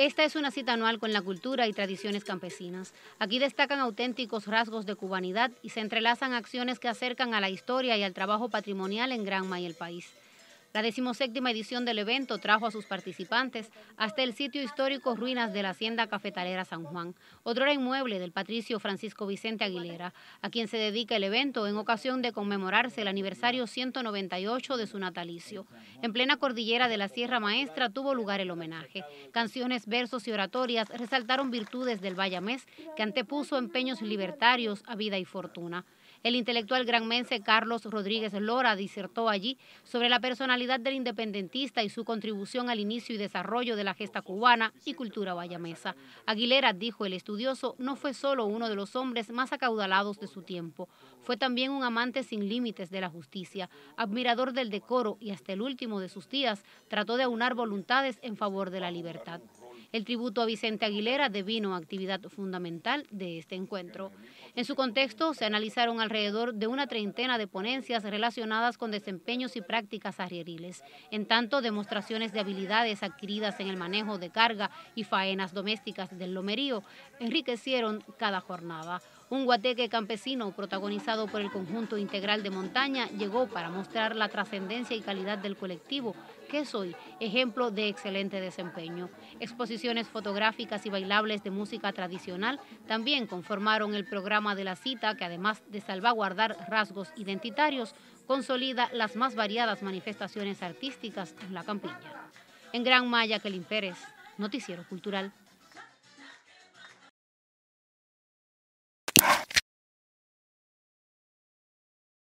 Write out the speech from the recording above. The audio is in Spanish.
Esta es una cita anual con la cultura y tradiciones campesinas. Aquí destacan auténticos rasgos de cubanidad y se entrelazan acciones que acercan a la historia y al trabajo patrimonial en Granma y el país. La decimoséptima edición del evento trajo a sus participantes hasta el sitio histórico Ruinas de la Hacienda Cafetalera San Juan, otro inmueble del patricio Francisco Vicente Aguilera, a quien se dedica el evento en ocasión de conmemorarse el aniversario 198 de su natalicio. En plena cordillera de la Sierra Maestra tuvo lugar el homenaje. Canciones, versos y oratorias resaltaron virtudes del Vallamés que antepuso empeños libertarios a vida y fortuna. El intelectual granmense Carlos Rodríguez Lora disertó allí sobre la personalidad del independentista y su contribución al inicio y desarrollo de la gesta cubana y cultura bayamesa. Aguilera, dijo el estudioso, no fue solo uno de los hombres más acaudalados de su tiempo, fue también un amante sin límites de la justicia, admirador del decoro y hasta el último de sus días trató de aunar voluntades en favor de la libertad. El tributo a Vicente Aguilera devino actividad fundamental de este encuentro. En su contexto se analizaron alrededor de una treintena de ponencias relacionadas con desempeños y prácticas arrieriles, en tanto demostraciones de habilidades adquiridas en el manejo de carga y faenas domésticas del lomerío enriquecieron cada jornada. Un guateque campesino protagonizado por el conjunto integral de montaña llegó para mostrar la trascendencia y calidad del colectivo, que es hoy ejemplo de excelente desempeño. Exposiciones fotográficas y bailables de música tradicional también conformaron el programa de la cita, que además de salvaguardar rasgos identitarios, consolida las más variadas manifestaciones artísticas en la campiña. En Gran Maya, Kelin Pérez, Noticiero Cultural.